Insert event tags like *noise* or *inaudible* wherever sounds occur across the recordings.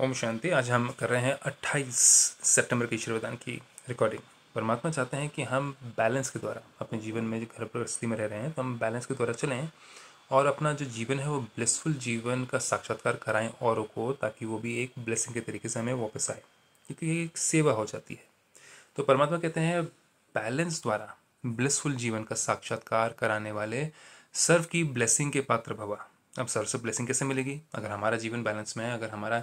ओम शांति आज हम कर रहे हैं 28 सितंबर के ईश्वरदान की रिकॉर्डिंग परमात्मा चाहते हैं कि हम बैलेंस के द्वारा अपने जीवन में घर स्थिति में रह रहे हैं तो हम बैलेंस के द्वारा चलें और अपना जो जीवन है वो ब्लिसफुल जीवन का साक्षात्कार कराएं औरों को ताकि वो भी एक ब्लेसिंग के तरीके से हमें वापस आए क्योंकि ये एक सेवा हो जाती है तो परमात्मा कहते हैं बैलेंस द्वारा ब्लिसफुल जीवन का साक्षात्कार कराने वाले सर्व की ब्लेसिंग के पात्र भवा अब सर से ब्लेसिंग कैसे मिलेगी अगर हमारा जीवन बैलेंस में है अगर हमारा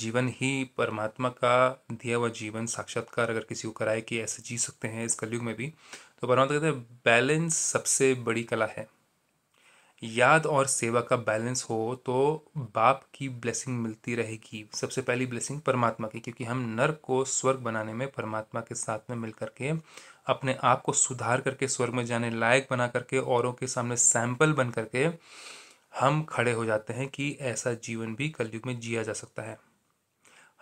जीवन ही परमात्मा का दिया हुआ जीवन साक्षात्कार अगर किसी को कराए कि ऐसे जी सकते हैं इस कलयुग में भी तो परमात्मा कहते हैं बैलेंस सबसे बड़ी कला है याद और सेवा का बैलेंस हो तो बाप की ब्लेसिंग मिलती रहेगी सबसे पहली ब्लेसिंग परमात्मा की क्योंकि हम नर को स्वर्ग बनाने में परमात्मा के साथ में मिल करके अपने आप को सुधार करके स्वर्ग में जाने लायक बना करके औरों के सामने सैंपल बन करके हम खड़े हो जाते हैं कि ऐसा जीवन भी कलयुग में जिया जा सकता है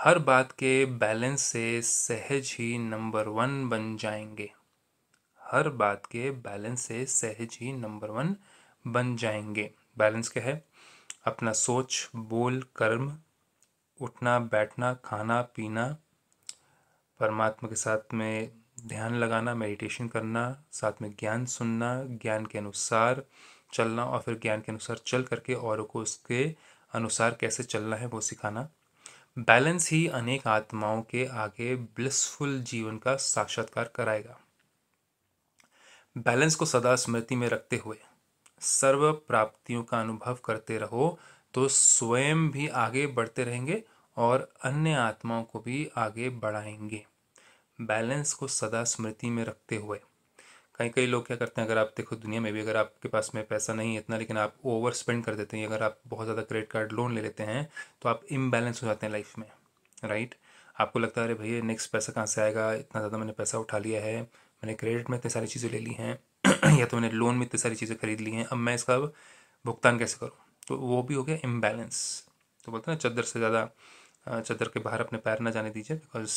हर बात के बैलेंस से सहज ही नंबर वन बन जाएंगे हर बात के बैलेंस से सहज ही नंबर वन बन जाएंगे बैलेंस क्या है अपना सोच बोल कर्म उठना बैठना खाना पीना परमात्मा के साथ में ध्यान लगाना मेडिटेशन करना साथ में ज्ञान सुनना ज्ञान के अनुसार चलना और फिर ज्ञान के अनुसार चल करके औरों को उसके अनुसार कैसे चलना है वो सिखाना बैलेंस ही अनेक आत्माओं के आगे ब्लिसफुल जीवन का साक्षात्कार कराएगा बैलेंस को सदा स्मृति में रखते हुए सर्व प्राप्तियों का अनुभव करते रहो तो स्वयं भी आगे बढ़ते रहेंगे और अन्य आत्माओं को भी आगे बढ़ाएंगे बैलेंस को सदा स्मृति में रखते हुए कहीं कई लोग क्या करते हैं अगर आप देखो दुनिया में भी अगर आपके पास में पैसा नहीं है इतना लेकिन आप ओवर स्पेंड कर देते हैं अगर आप बहुत ज़्यादा क्रेडिट कार्ड लोन ले लेते हैं तो आप इम्बैलेंस हो जाते हैं लाइफ में राइट आपको लगता है अरे भैया नेक्स्ट पैसा कहाँ से आएगा इतना ज़्यादा मैंने पैसा उठा लिया है मैंने क्रेडिट में इतनी सारी चीज़ें ले ली हैं *clears throat* या तो मैंने लोन में इतनी सारी चीज़ें खरीद ली हैं अब मैं इसका भुगतान कैसे करूँ तो वो भी हो गया इम्बैलेंस तो बोलते हैं ना चद्दर से ज़्यादा चद्दर के बाहर अपने पैर ना जाने दीजिए बिकॉज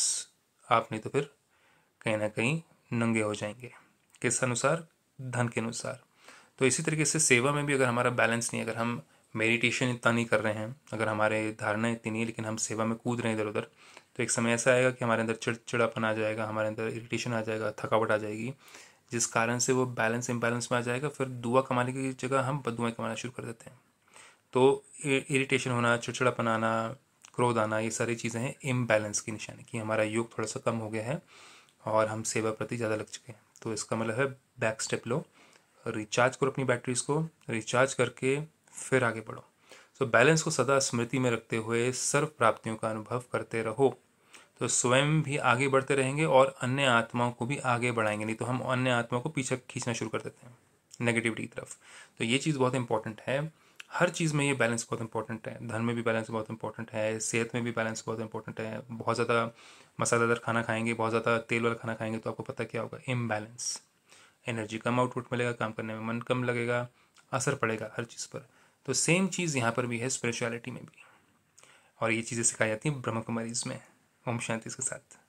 आप नहीं तो फिर कहीं ना कहीं नंगे हो जाएंगे किस अनुसार धन के अनुसार तो इसी तरीके से सेवा में भी अगर हमारा बैलेंस नहीं अगर हम मेडिटेशन इतना नहीं कर रहे हैं अगर हमारे धारणा इतनी नहीं है लेकिन हम सेवा में कूद रहे हैं इधर उधर तो एक समय ऐसा आएगा कि हमारे अंदर चिड़चिड़ापन आ जाएगा हमारे अंदर इरिटेशन आ जाएगा थकावट आ जाएगी जिस कारण से वो बैलेंस इम्बैलेंस में आ जाएगा फिर दुआ कमाने की जगह हम बदुआएँ कमाना शुरू कर देते हैं तो इरिटेशन होना चिड़चिड़ापन आना क्रोध आना ये सारी चीज़ें हैं इम्बैलेंस की निशानी कि हमारा योग थोड़ा सा कम हो गया है और हम सेवा प्रति ज़्यादा लग चुके हैं तो इसका मतलब है बैक स्टेप लो रिचार्ज करो अपनी बैटरीज को रिचार्ज करके फिर आगे बढ़ो तो बैलेंस को सदा स्मृति में रखते हुए सर्व प्राप्तियों का अनुभव करते रहो तो स्वयं भी आगे बढ़ते रहेंगे और अन्य आत्माओं को भी आगे बढ़ाएंगे नहीं तो हम अन्य आत्माओं को पीछे खींचना शुरू कर देते हैं नेगेटिविटी की तरफ तो ये चीज़ बहुत इंपॉर्टेंट है हर चीज़ में ये बैलेंस बहुत इंपॉर्टेंट है धन में भी बैलेंस बहुत इंपॉर्टेंट है सेहत में भी बैलेंस बहुत इंपॉर्टेंट है बहुत ज़्यादा मसालेदार खाना खाएंगे बहुत ज़्यादा तेल वाला खाना खाएंगे तो आपको पता क्या होगा इम्बैलेंस एनर्जी कम आउटपुट मिलेगा काम करने में मन कम लगेगा असर पड़ेगा हर चीज़ पर तो सेम चीज़ यहाँ पर भी है स्पिरिचुअलिटी में भी और ये चीज़ें सिखाई जाती हैं ब्रह्म कुमारीज में ओम शांति के साथ